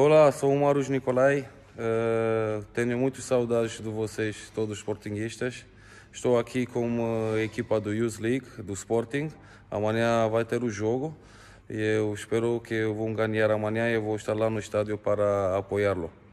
Olá, sou o Marus Nicolai. Uh, tenho muitas saudades de vocês, todos os sportinguistas. Estou aqui com a equipa do Youth League, do Sporting. Amanhã vai ter o jogo e eu espero que vão ganhar amanhã e eu vou estar lá no estádio para apoiá-lo.